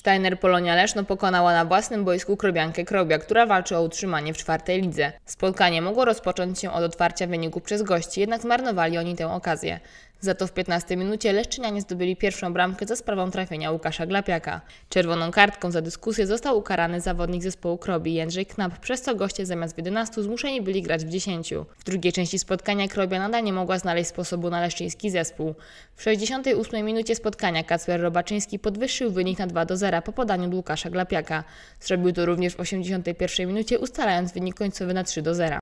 Steiner Polonia Leszno pokonała na własnym boisku Krobiankę Krobia, która walczy o utrzymanie w czwartej lidze. Spotkanie mogło rozpocząć się od otwarcia wyniku przez gości, jednak zmarnowali oni tę okazję. Za to w 15 minucie Leszczynianie zdobyli pierwszą bramkę za sprawą trafienia Łukasza Glapiaka. Czerwoną kartką za dyskusję został ukarany zawodnik zespołu Krobi Jędrzej Knap, przez co goście zamiast w 11 zmuszeni byli grać w 10. W drugiej części spotkania Krobia nadal nie mogła znaleźć sposobu na leszczyński zespół. W 68 minucie spotkania Kacper Robaczyński podwyższył wynik na 2 do 0 po podaniu Łukasza Glapiaka. Zrobił to również w 81 minucie ustalając wynik końcowy na 3 do 0.